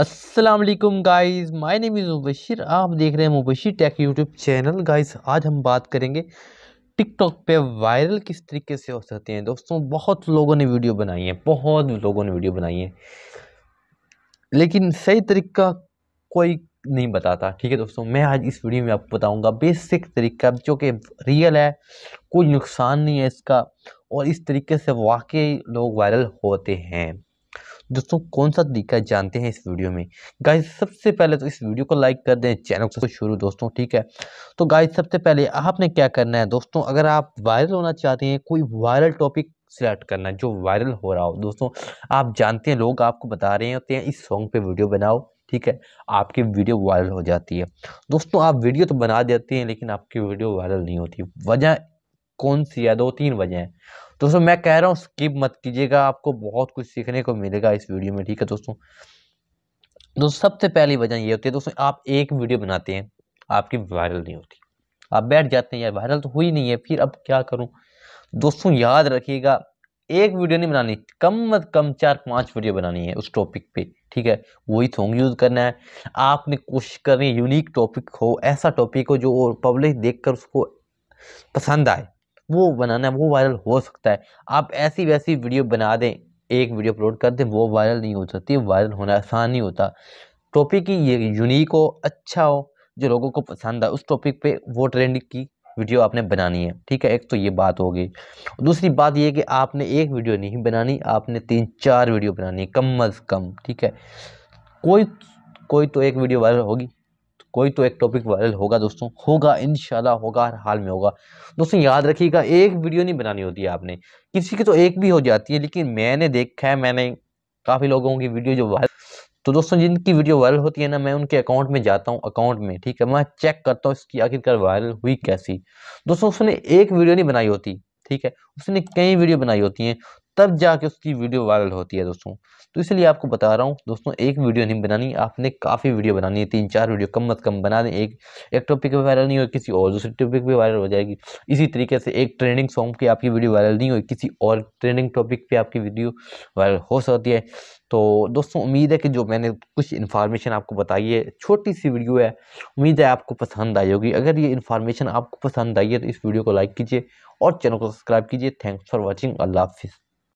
वालेकुम guys my name is Mubashir आप देख रहे हैं Mubashir tech YouTube channel guys आज हम बात करेंगे टिकटॉक पे वायरल किस तरीके से हो सकते हैं दोस्तों बहुत लोगों ने वीडियो बनाई है बहुत लोगों ने वीडियो बनाई है लेकिन सही तरीका कोई नहीं बताता ठीक है दोस्तों मैं आज इस वीडियो में आपको बताऊँगा बेसिक तरीका जो कि रियल है कोई नुकसान नहीं है इसका और इस तरीके से वाकई लोग वायरल होते हैं दोस्तों कौन सा तरीका जानते हैं इस वीडियो में गाय सबसे पहले तो इस वीडियो को लाइक कर दें चैनल को शुरू दोस्तों ठीक है तो गाय सबसे पहले आपने क्या करना है दोस्तों अगर आप वायरल होना चाहते हैं कोई वायरल टॉपिक सिलेक्ट करना है जो वायरल हो रहा हो दोस्तों आप जानते हैं लोग आपको बता रहे होते हैं इस सॉन्ग पे वीडियो बनाओ ठीक है आपकी वीडियो वायरल हो जाती है दोस्तों आप वीडियो तो बना देते हैं लेकिन आपकी वीडियो वायरल नहीं होती वजह कौन सी है दो तीन वजह हैं दोस्तों मैं कह रहा हूँ स्किप मत कीजिएगा आपको बहुत कुछ सीखने को मिलेगा इस वीडियो में ठीक है दोस्तों दोस्तों सबसे पहली वजह ये होती है दोस्तों आप एक वीडियो बनाते हैं आपकी वायरल नहीं होती आप बैठ जाते हैं यार वायरल तो हुई नहीं है फिर अब क्या करूँ दोस्तों याद रखिएगा एक वीडियो नहीं बनानी कम मत कम चार पांच वीडियो बनानी है उस टॉपिक पे ठीक है वही सॉन्ग यूज़ करना है आपने कोशिश करनी यूनिक टॉपिक हो ऐसा टॉपिक हो जो पब्लिक देख कर उसको पसंद आए वो बनाना है वो वायरल हो सकता है आप ऐसी वैसी वीडियो बना दें एक वीडियो अपलोड कर दें वो वायरल नहीं हो सकती वायरल होना आसान नहीं होता टॉपिक ही ये यूनिक हो अच्छा हो जो लोगों को पसंद आए उस टॉपिक पे वो ट्रेंड की वीडियो आपने बनानी है ठीक है एक तो ये बात होगी दूसरी बात ये कि आपने एक वीडियो नहीं बनानी आपने तीन चार वीडियो बनानी है कम अज़ कम ठीक है कोई कोई तो एक वीडियो वायरल होगी कोई तो एक टॉपिक वायरल होगा दोस्तों होगा इन होगा हर हाल में होगा दोस्तों याद रखिएगा एक वीडियो नहीं बनानी होती है आपने किसी की तो एक भी हो जाती है लेकिन मैंने देखा है मैंने काफ़ी लोगों की वीडियो जो वायरल तो दोस्तों जिनकी वीडियो वायरल होती है ना मैं उनके अकाउंट में जाता हूँ अकाउंट में ठीक है मैं चेक करता हूँ इसकी आखिरकार वायरल हुई कैसी दोस्तों उसने एक वीडियो नहीं बनाई होती ठीक है उसने कई वीडियो बनाई होती हैं तब जाके उसकी वीडियो वायरल होती है दोस्तों तो इसलिए आपको बता रहा हूँ दोस्तों एक वीडियो नहीं बनानी आपने काफ़ी वीडियो बनानी है तीन चार वीडियो कम अज़ कम बना दें एक एक टॉपिक पर वायरल नहीं हो किसी और दूसरे टॉपिक पर वायरल हो जाएगी इसी तरीके से एक ट्रेंडिंग सॉन्ग की आपकी वीडियो वायरल नहीं हुई किसी और ट्रेंडिंग टॉपिक पर आपकी वीडियो वायरल हो सकती है तो दोस्तों उम्मीद है कि जो मैंने कुछ इन्फॉर्मेशन आपको बताई है छोटी सी वीडियो है उम्मीद है आपको पसंद आई होगी अगर ये इन्फॉर्मेशन आपको पसंद आई है तो इस वीडियो को लाइक कीजिए और चैनल को सब्सक्राइब कीजिए थैंक्स फॉर वॉचिंग अल्लाह हाफिज़